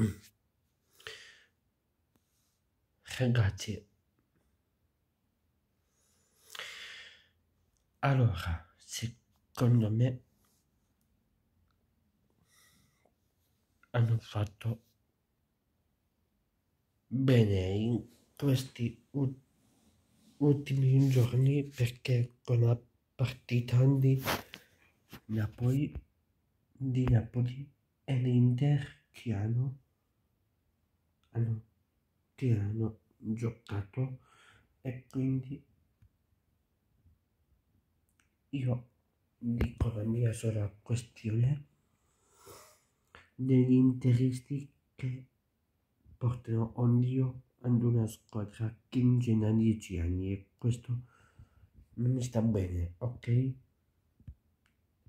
Mm. Eh, Ragazzi, allora, secondo me hanno fatto bene in questi ultimi giorni perché con la partita di Napoli, di Napoli e l'Inter che hanno hanno, ti hanno giocato e quindi io dico la mia sola questione degli interessi che portano odio ad una squadra che mi genera 10 anni e questo non mi sta bene, ok?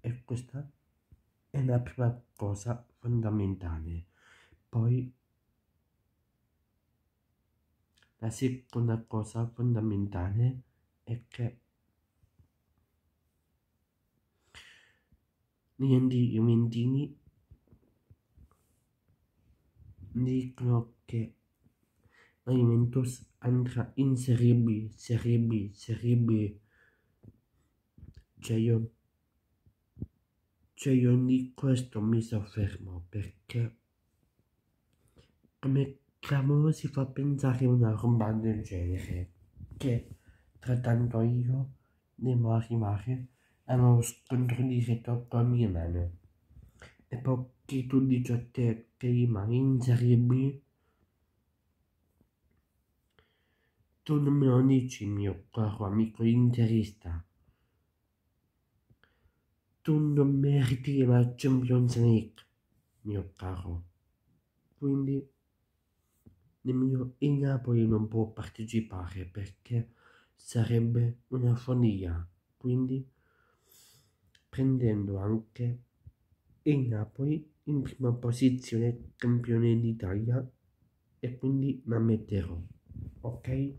E questa è la prima cosa fondamentale. Poi la seconda cosa fondamentale è che gli indipendenti dicono che la Juventus andrà in Serie B, Serie B, Serie B. Cioè io, cioè io di questo mi soffermo perché come Diciamo, si fa pensare a una roba del genere, che tra tanto io devo arrivare a uno scontro diretto a tua Milano. E pochi tu dici a te che rimani in Serie B, tu non me lo dici, mio caro amico interista. Tu non meriti la Champions League, mio caro. Quindi nemmeno il Napoli non può partecipare perché sarebbe una follia. Quindi prendendo anche il Napoli in prima posizione campione d'Italia e quindi la metterò. Ok?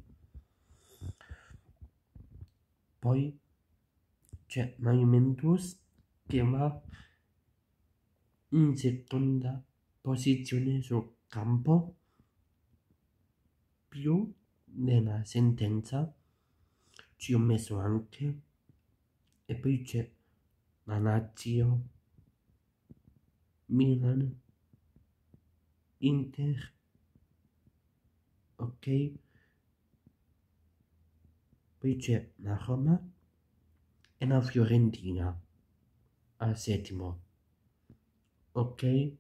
Poi c'è la Juventus che va in seconda posizione sul campo più nella sentenza ci ho messo anche e poi c'è la Lazio, Milan, Inter, ok? Poi c'è la Roma e la Fiorentina al settimo, ok?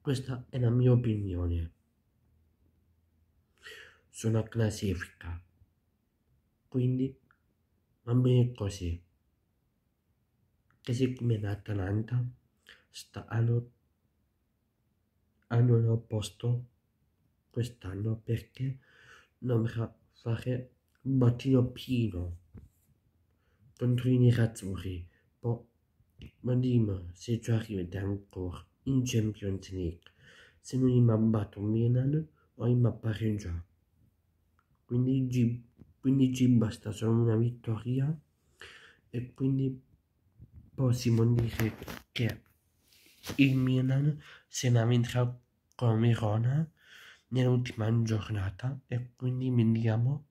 Questa è la mia opinione sulla classifica. Quindi va bene così. Così come l'Atalanta sta allo, allo posto quest'anno perché dovrà fare un battino pieno contro i nerazzurri. ma dimmi se ci arrivate ancora in Champions League, se non mi ha batto Milan o mi ha pareggiato. 15, 15 basta solo una vittoria e quindi possiamo dire che il Milan se ne avventerà con Verona nell'ultima giornata e quindi vediamo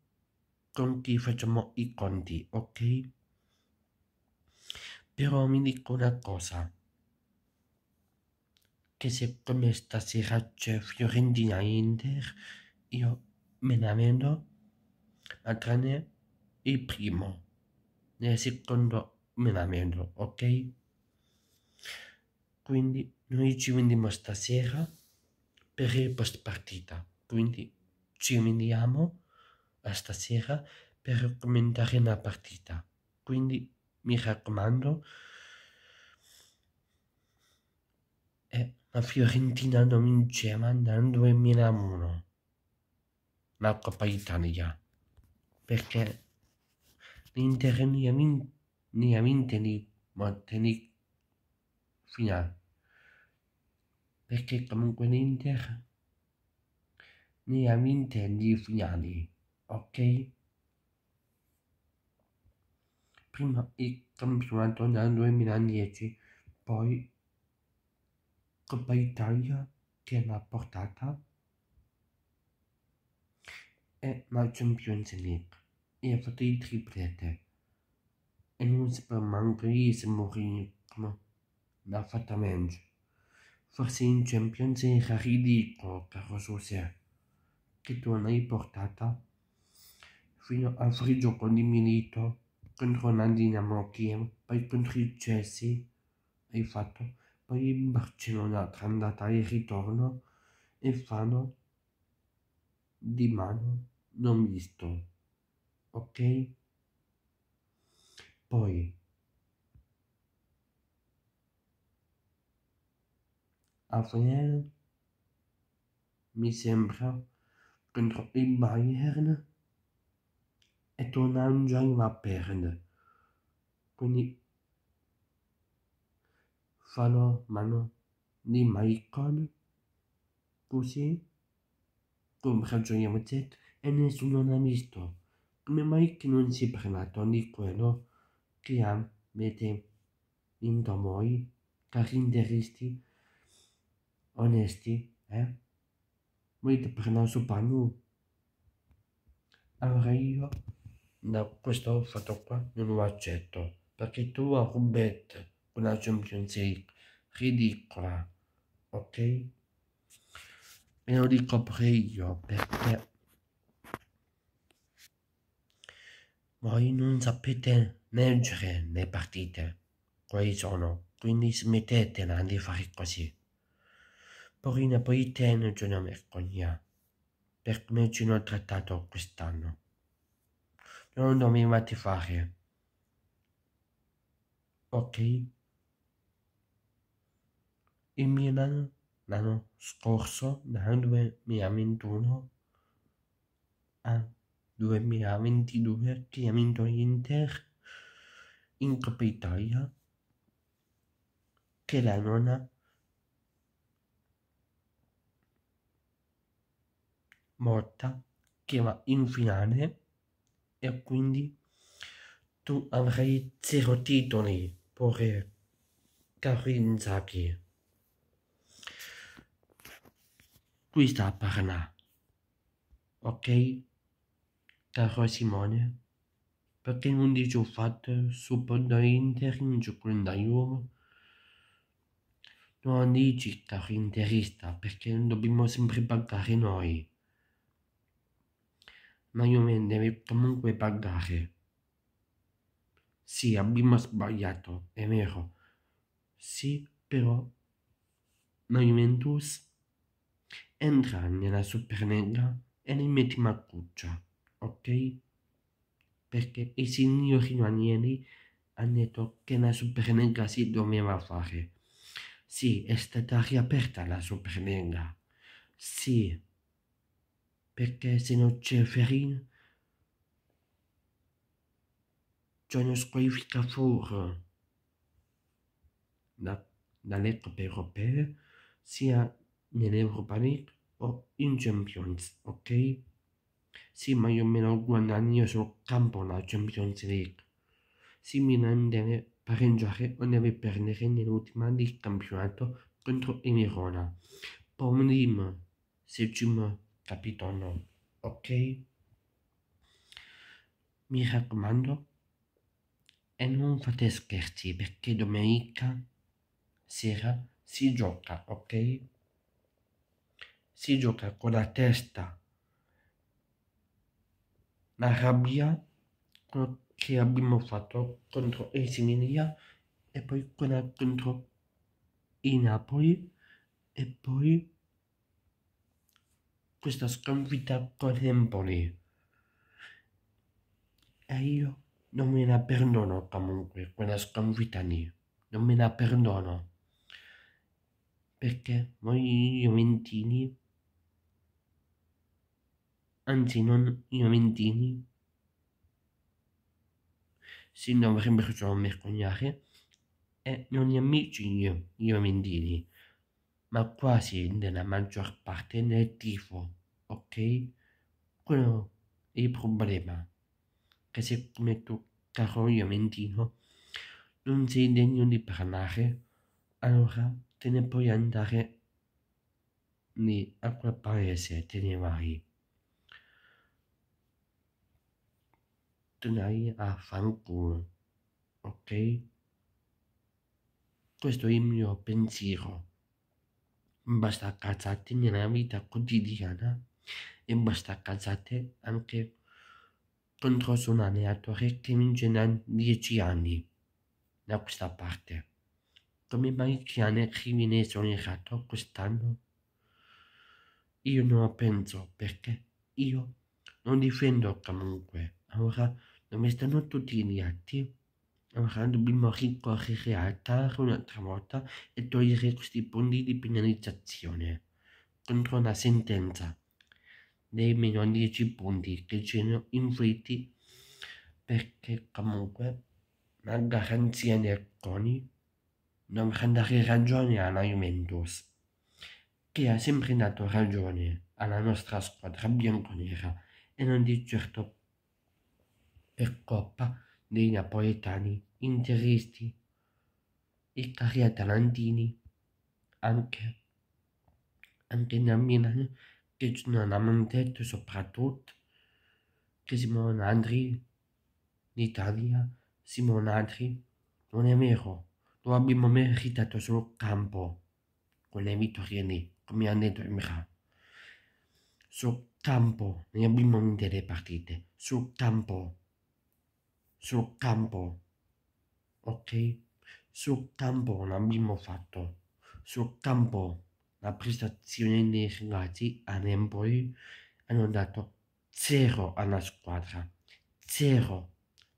con chi facciamo i conti, ok? Però mi dico una cosa, che siccome stasera c'è Fiorentina Inter, io me la vedo al tranne il primo nel secondo me la miglioramento ok quindi noi ci vediamo stasera per il post partita quindi ci vediamo stasera per commentare la partita quindi mi raccomando e la Fiorentina non vinceva dal 2001 la Coppa Italia perché l'Inter non ha vinto li mantiene finale perché comunque l'Inter non ha vinte di finali ok prima il campionato nel 2010 poi Coppa Italia che l'ha portata e la Champions League e ha fatto il triplete. E non si può mancare se morire da fattamente. Forse in Champions era ridicolo, caro José, che tu l'hai portata fino al frigio con il Milito contro la Dinamo Kiev, poi contro il Chelsea, hai fatto, poi il Barcellona tra andata e ritorno e fanno di mano non visto ok poi Avril mi sembra contro il Bayern e tornano già a perdere quindi fallo mano di Maicon così come ragioniamo dietro e nessuno l'ha visto. Come mai che non si parlato di quello che avete vinto voi, cari interisti onesti, eh? Vuoi prendere su panno? Allora io, da questo fatto qua, non lo accetto, perché tu hai rubato una Champions League ridicola, ok? E lo dico per io, perché Voi non sapete leggere le partite. Quali sono, quindi smettetela di fare così. Poi Porina Poite non ne una vergogna per come ci hanno trattato quest'anno. Non dovevate fare. Ok? Il Milano l'anno scorso, dal 2021, ha 2022 attivamento Inter in Coppa Italia che la nona morta che va in finale e quindi tu avrai zero titoli per Karinzaki qui sta a Parnà ok Caro Simone, perché non dici un fatto Inter su Ponda da uomo? Non dici, caro interista, perché dobbiamo sempre pagare noi. Ma io mi devo comunque pagare. Sì, abbiamo sbagliato, è vero. Sì, però Ma Juventus entra nella Superlega e ne metti cuccia ok? Perché i signori manieri hanno detto che la Superlega si doveva fare. Sì, è stata riaperta la Superlega. Sì, perché se non c'è Ferin, c'è una squalifica fuori. Da, dalle coppe europee, sia nell'Europa League o in Champions, ok? Sì, ma io almeno guadagno io sul campionato Champions League. Sì, Milan deve pareggiare o deve perdere nell'ultima di campionato contro il se Mirona. capito o no, ok? Mi raccomando, e non fate scherzi perché domenica sera si gioca, ok? Si gioca con la testa la rabbia che abbiamo fatto contro Esimilia e poi quella contro i Napoli e poi questa sconfitta con l'Empoli e io non me la perdono comunque quella sconfitta lì non me la perdono perché noi Juventini anzi non Antinon Juventini. Sindaco sempre sono Mercognare e non gli amici Juventini, ma quasi nella maggior parte nel tifo, ok? Quello è il problema, che se come tu, caro Juventino, non sei degno di parlare, allora te ne puoi andare lì a quel paese, te ne vai. tenai a fanculo, ok? Questo è il mio pensiero. Basta cazzate nella vita quotidiana e basta cazzate anche contro un allenatore che vince da dieci anni da questa parte. Come mai Chiane viene esonerato quest'anno? Io non penso perché io non difendo comunque. Allora stanno tutti gli atti. Allora dobbiamo ricorrere un'altra volta e togliere questi punti di penalizzazione contro una sentenza dei meno 10 punti che ci hanno inflitti perché comunque la garanzia del CONI non può dare ragione alla Juventus che ha sempre dato ragione alla nostra squadra bianconera e non di certo per Coppa dei napoletani interisti italo-atalantini anche, anche da Milano che non hanno detto soprattutto che Simone Andri l'Italia Simone Andri non è vero lo abbiamo meritato sul campo con le vittorie lì come hanno detto Emra sul campo ne abbiamo vinte le partite sul campo sul campo, ok? Sul campo non abbiamo fatto, sul campo la prestazione dei ragazzi a Nemboli hanno dato zero alla squadra, zero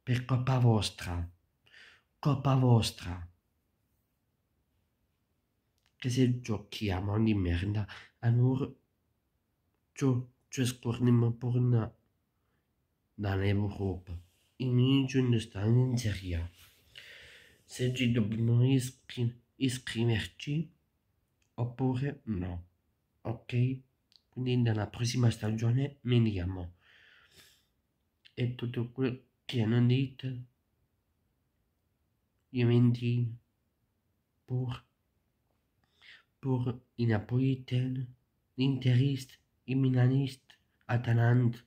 per colpa vostra, colpa vostra. Che se giochiamo di merda, allora ci, ci scorniamo pure dall'Europa ikinci Hindistan Seriya. Se ci dobbiamo iscri iscriverci oppure no. Ok? Quindi nella prossima stagione vediamo. E tutto quello che hanno detto gli eventi pur, pur i napolitani, l'interist, i milanist, Atalant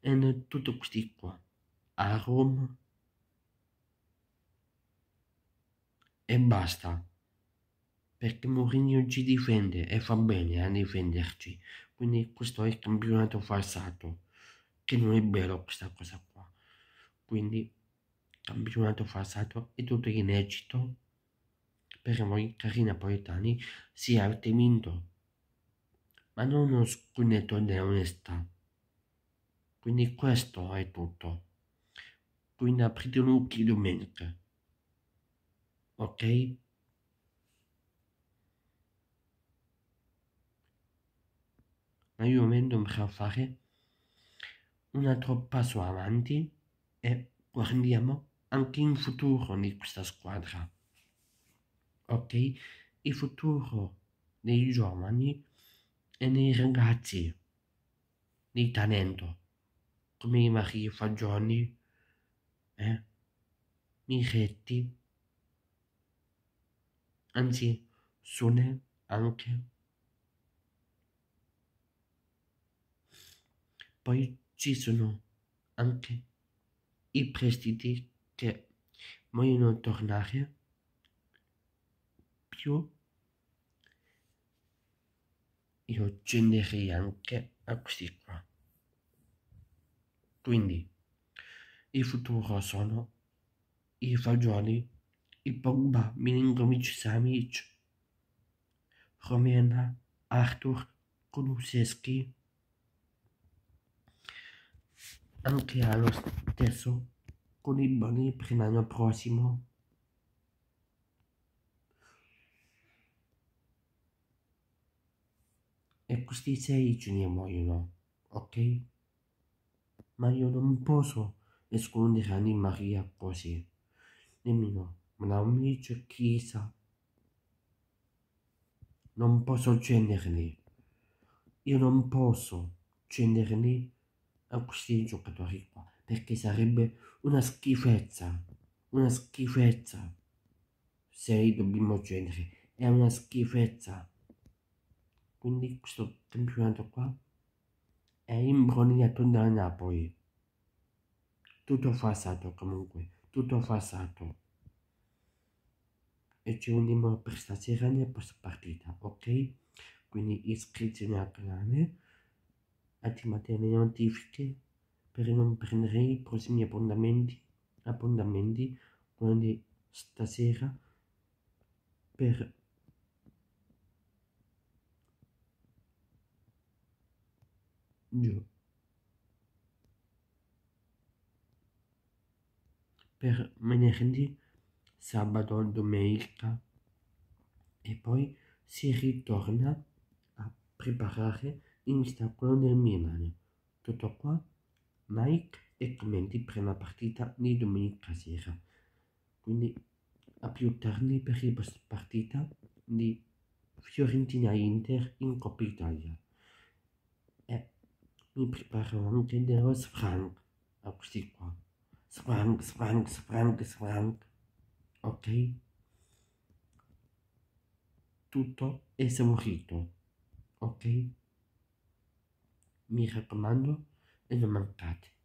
in tutto questi qua a Roma e basta perché Mourinho ci difende e fa bene a difenderci quindi questo è il campionato falsato che non è bello questa cosa qua quindi campionato falsato è tutto in Egitto per voi cari napoletani se avete vinto ma non uno scudetto di onestà quindi questo è tutto. Quindi aprite gli occhi domenica. Ok? Ma io momento a fare un altro passo avanti e guardiamo anche in futuro di questa squadra. Ok? Il futuro dei giovani e dei ragazzi di talento come i fagioli, eh? Michetti, anzi, sole anche. Poi ci sono anche i prestiti che vogliono tornare più io genererei anche a questi qua. Quindi il futuro sono i fagioli, i Pogba, Milinkovic, Samic, Romena, Arthur, Kuluseschi, anche allo stesso con i boni per l'anno prossimo. E questi sei ce ne muoiono, ok? ma io non posso nascondere anima Maria così, nemmeno ma una amica chiesa. Non posso generarli, io non posso generarli a questi giocatori qua, perché sarebbe una schifezza, una schifezza. Se dobbiamo accendere. è una schifezza. Quindi questo campionato qua è imbrognato da Napoli. Tutto falsato comunque, tutto falsato. E ci vediamo per stasera nella prossima partita, ok? Quindi iscrivetevi al canale, attivate le notifiche per non prendere i prossimi appuntamenti, abbonamenti quindi stasera per giù per venerdì, sabato, domenica e poi si ritorna a preparare l'ostacolo del Milan. Tutto qua, Mike e commenti per la partita di domenica sera. Quindi a più tardi per la partita di Fiorentina Inter in Coppa Italia. me preparo um grande arroz frango ao costicó. Frango, frango, frango, frango. Ok? Tudo é saborito. Ok? Me recomendo e não mancate.